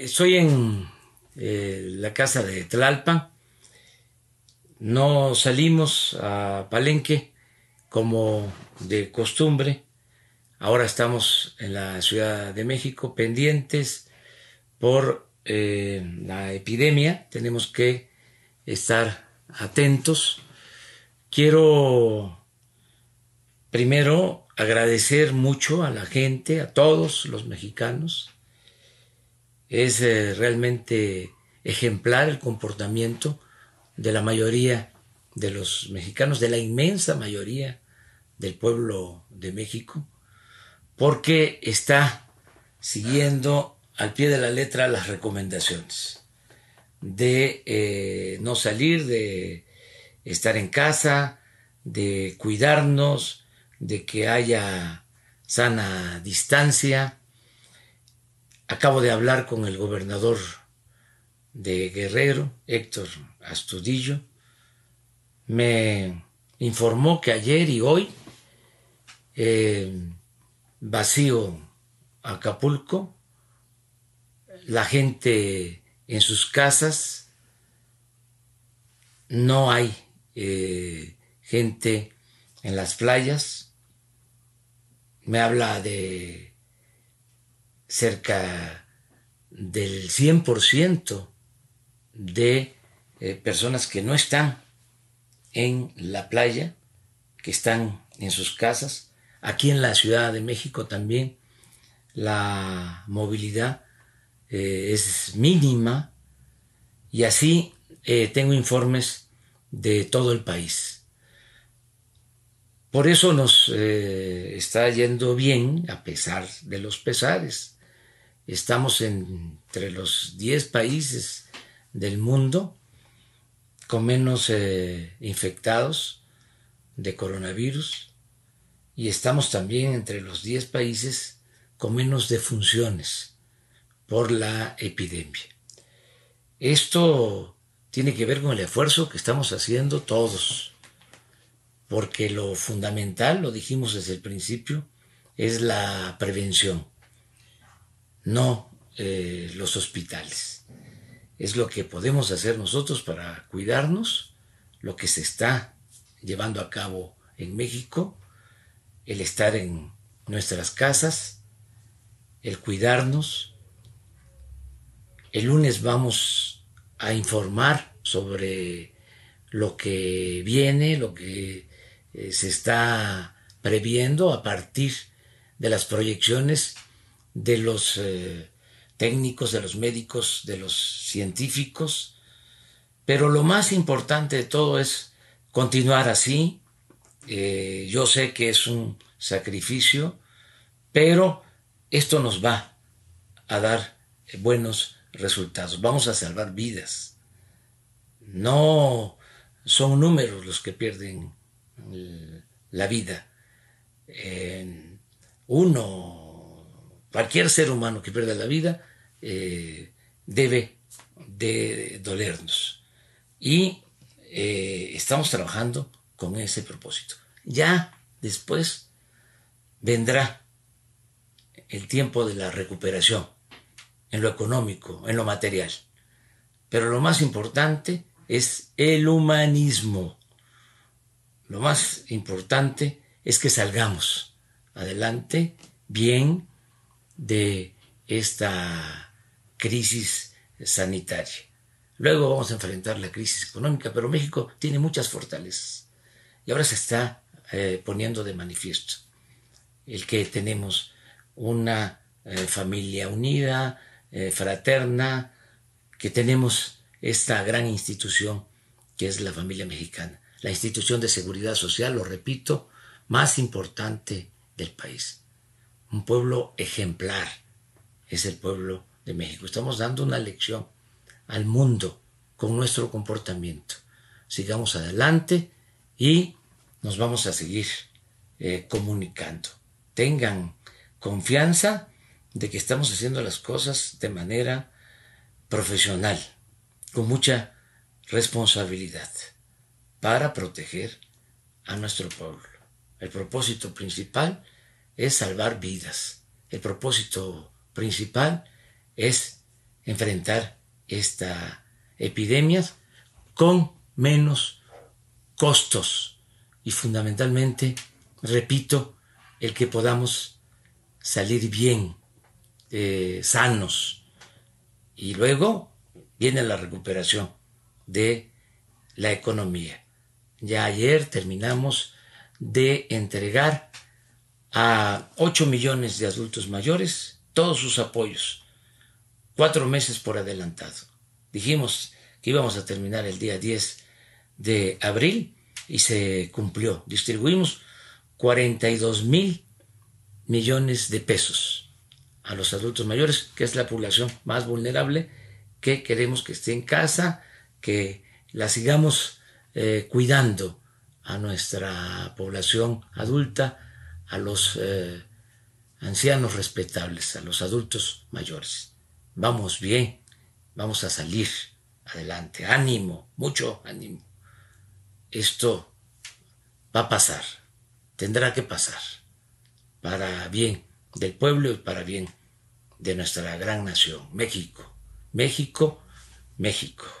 Estoy en eh, la casa de Tlalpan. No salimos a Palenque como de costumbre. Ahora estamos en la Ciudad de México pendientes por eh, la epidemia. Tenemos que estar atentos. Quiero primero agradecer mucho a la gente, a todos los mexicanos, es eh, realmente ejemplar el comportamiento de la mayoría de los mexicanos, de la inmensa mayoría del pueblo de México, porque está siguiendo al pie de la letra las recomendaciones de eh, no salir, de estar en casa, de cuidarnos, de que haya sana distancia, Acabo de hablar con el gobernador de Guerrero, Héctor Astudillo. Me informó que ayer y hoy eh, vacío Acapulco, la gente en sus casas, no hay eh, gente en las playas. Me habla de cerca del 100% de eh, personas que no están en la playa, que están en sus casas. Aquí en la Ciudad de México también la movilidad eh, es mínima y así eh, tengo informes de todo el país. Por eso nos está yendo bien a pesar de los pesares estamos entre los 10 países del mundo con menos eh, infectados de coronavirus y estamos también entre los 10 países con menos defunciones por la epidemia. Esto tiene que ver con el esfuerzo que estamos haciendo todos, porque lo fundamental, lo dijimos desde el principio, es la prevención no eh, los hospitales. Es lo que podemos hacer nosotros para cuidarnos, lo que se está llevando a cabo en México, el estar en nuestras casas, el cuidarnos. El lunes vamos a informar sobre lo que viene, lo que eh, se está previendo a partir de las proyecciones de los eh, técnicos, de los médicos, de los científicos, pero lo más importante de todo es continuar así. Eh, yo sé que es un sacrificio, pero esto nos va a dar buenos resultados. Vamos a salvar vidas. No son números los que pierden eh, la vida. uno cualquier ser humano que pierda la vida eh, debe de dolernos. Y eh, estamos trabajando con ese propósito. Ya después vendrá el tiempo de la recuperación en lo económico, en lo material. Pero lo más importante es el humanismo. Lo más importante es que salgamos adelante bien de esta crisis sanitaria. Luego vamos a enfrentar la crisis económica, pero México tiene muchas fortalezas y ahora se está eh, poniendo de manifiesto el que tenemos una eh, familia unida, eh, fraterna, que tenemos esta gran institución que es la familia mexicana, la institución de seguridad social, lo repito, más importante del país un pueblo ejemplar es el pueblo de México. Estamos dando una lección al mundo con nuestro comportamiento. Sigamos adelante y nos vamos a seguir eh, comunicando. Tengan confianza de que estamos haciendo las cosas de manera profesional, con mucha responsabilidad, para proteger a nuestro pueblo. El propósito principal es salvar vidas. El propósito principal es enfrentar esta epidemia con menos costos y fundamentalmente, repito, el que podamos salir bien, eh, sanos. Y luego viene la recuperación de la economía. Ya ayer terminamos de entregar a 8 millones de adultos mayores todos sus apoyos, cuatro meses por adelantado. Dijimos que íbamos a terminar el día 10 de abril y se cumplió. Distribuimos 42 mil millones de pesos a los adultos mayores, que es la población más vulnerable, que queremos que esté en casa, que la sigamos eh, cuidando a nuestra población adulta, a los eh, ancianos respetables, a los adultos mayores. Vamos bien, vamos a salir adelante. Ánimo, mucho ánimo. Esto va a pasar, tendrá que pasar, para bien del pueblo y para bien de nuestra gran nación, México. México, México.